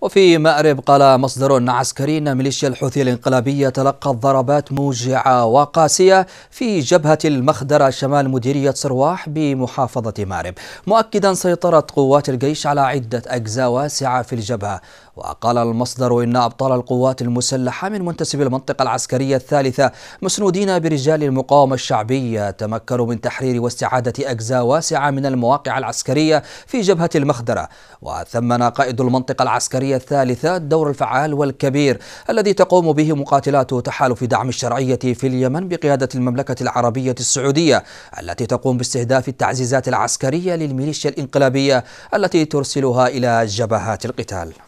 وفي مأرب قال مصدر عسكري أن ميليشيا الحوثي الانقلابية تلقت ضربات موجعة وقاسية في جبهة المخدرة شمال مديرية صرواح بمحافظة مأرب مؤكدا سيطرة قوات الجيش على عدة أجزاء واسعة في الجبهة وقال المصدر إن أبطال القوات المسلحة من منتسبي المنطقة العسكرية الثالثة مسنودين برجال المقاومة الشعبية تمكنوا من تحرير واستعادة أجزاء واسعة من المواقع العسكرية في جبهة المخدرة وثمن قائد المنطقة العسكرية الدولية الثالثة الدور الفعال والكبير الذي تقوم به مقاتلات تحالف دعم الشرعية في اليمن بقيادة المملكة العربية السعودية التي تقوم باستهداف التعزيزات العسكرية للميليشيا الانقلابية التي ترسلها إلى جبهات القتال